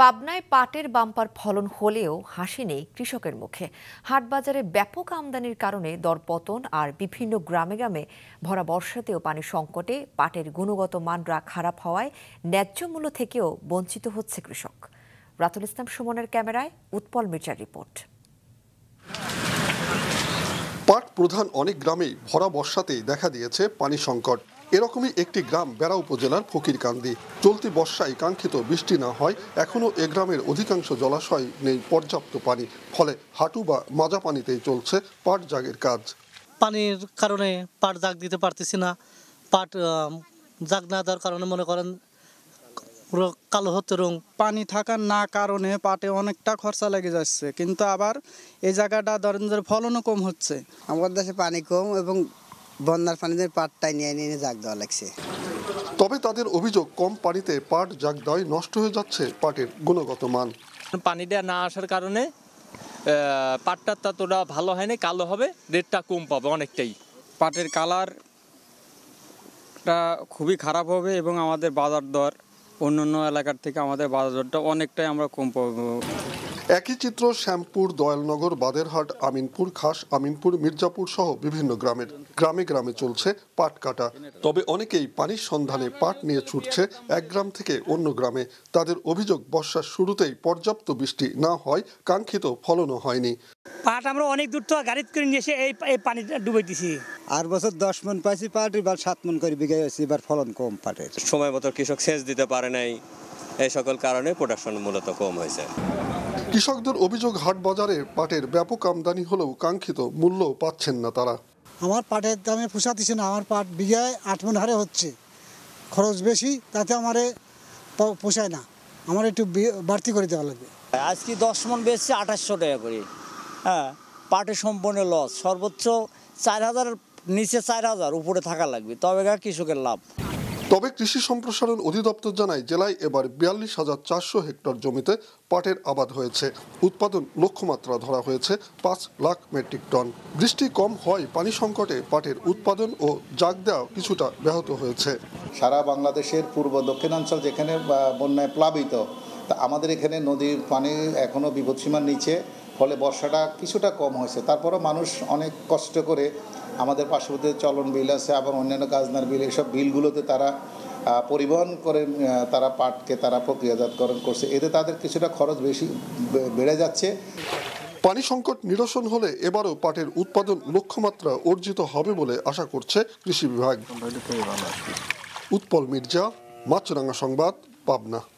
পাবনায় পাটের বাম্পার ফলন হলেও হাসি নেই কৃষকের মুখে হাটবাজারে ব্যাপক আমদানির কারণে দরপতন আর বিভিন্ন গ্রামে গ্রামে ভরা বর্ষাতেও পানি সংকটে পাটের গুণগত মান খারাপ হওয়ায় ন্যায্য মূল্য থেকেও বঞ্চিত হচ্ছে কৃষক রাতুল ইসলাম সুমনের ক্যামেরায় উৎপল মির্জার রিপোর্ট পাট প্রধান অনেক গ্রামে ভরা বর্ষাতেই দেখা দিয়েছে পানি সংকট এরকমই একটি গ্রাম বেড়া উপজেলার ফকির কান্দি চলতি বর্ষায় কাঙ্ক্ষিত বৃষ্টি না হয় এখনও এ গ্রামের অধিকাংশ জলাশয় নেই পর্যাপ্ত পানি ফলে হাঁটু বা মাজা পানিতেই চলছে পাট জাগের কাজ পানির কারণে পাট জাগ দিতে পারতেছি না পাট জাগ না দেওয়ার কারণে মনে করেন কালো হতে রং পানি থাকার না কারণে পাটে অনেকটা খরচা লেগে যাচ্ছে কিন্তু আবার এই জায়গাটা ধরেন ফলনও কম হচ্ছে আমাদের দেশে পানি কম এবং বন্যার পানিতে পাটটাই নিয়ে নিয়ে জাগ দেওয়া লাগছে তবে তাদের অভিযোগ কম পানিতে পাট জাগ দেওয়ায় নষ্ট হয়ে যাচ্ছে পাটের গুণগত মান পানিটা না আসার কারণে পাটটা ততটা ভালো হয়নি কালো হবে রেটটা কম পাবে অনেকটাই পাটের কালারটা খুবই খারাপ হবে এবং আমাদের বাজার দর অন্য অন্য এলাকার থেকে আমাদের বাজারটা অনেকটাই আমরা কম পাবো একই চিত্র শ্যামপুর দয়ালনগর বাদেরহাট আমিনপুর খাস আমিনপুর মির্জাপুর সহ বিভিন্ন গ্রামের গ্রামে গ্রামে চলছে পাট কাটা তবে অনেকেই পানির সন্ধানে পাট নিয়ে ছুটছে এক গ্রাম থেকে অন্য গ্রামে তাদের অভিযোগ বর্ষার শুরুতেই পর্যাপ্ত বৃষ্টি না হয় কাঙ্ক্ষিত ফলনও হয়নি পাট আমরা অনেক দূর তো গাড়িতে করে নিয়ে এসে এই এই ডুবে দিছি আর বছর দশ মন পাইছি পাট এবার সাত মন করে বিঘা হয়েছে এবার ফলন কম পাটের সময় মতো কৃষক সেচ দিতে পারে নাই এই সকল কারণে প্রোডাকশন মূলত কম হয়েছে কৃষকদের অভিযোগ হাট বাজারে পাটের ব্যাপক আমদানি হলেও কাঙ্ক্ষিত মূল্য পাচ্ছেন না তারা আমার পাটের দামে পোষাতেছে না আমার পাট বিঘায় আট মন হারে হচ্ছে খরচ বেশি তাতে আমার পোষায় না আমার একটু বাড়তি করে দেওয়া লাগবে আজকে দশ মন বেশি আঠাশশো টাকা করে হ্যাঁ পাটে সম্পূর্ণ লস সর্বোচ্চ চার হাজার নিচে চার হাজার উপরে থাকা লাগবে তবে কৃষকের লাভ তবে কৃষি সম্প্রসারণ অধিদপ্তর জানায় জেলায় এবার বিয়াল্লিশ হাজার চারশো হেক্টর জমিতে পাটের আবাদ হয়েছে উৎপাদন লক্ষ্যমাত্রা ধরা হয়েছে পাঁচ লাখ মেট্রিক টন বৃষ্টি কম হয় পানি সংকটে পাটের উৎপাদন ও জাগ দেওয়া কিছুটা ব্যাহত হয়েছে সারা বাংলাদেশের পূর্ব দক্ষিণাঞ্চল যেখানে বন্যায় প্লাবিত তা আমাদের এখানে নদীর পানি এখনও বিপদসীমার নিচে ফলে বর্ষাটা কিছুটা কম হয়েছে তারপরও মানুষ অনেক কষ্ট করে আমাদের পার্শ্ববর্তী চলন বিল আছে এবং অন্যান্য গাজনার বিল এসব বিলগুলোতে তারা পরিবহন করে তারা পাটকে তারা প্রক্রিয়াজাতকরণ করছে এতে তাদের কিছুটা খরচ বেশি বেড়ে যাচ্ছে পানি সংকট নিরসন হলে এবারও পাটের উৎপাদন লক্ষ্যমাত্রা অর্জিত হবে বলে আশা করছে কৃষি বিভাগ উৎপল মির্জা মাছরাঙ্গা সংবাদ পাবনা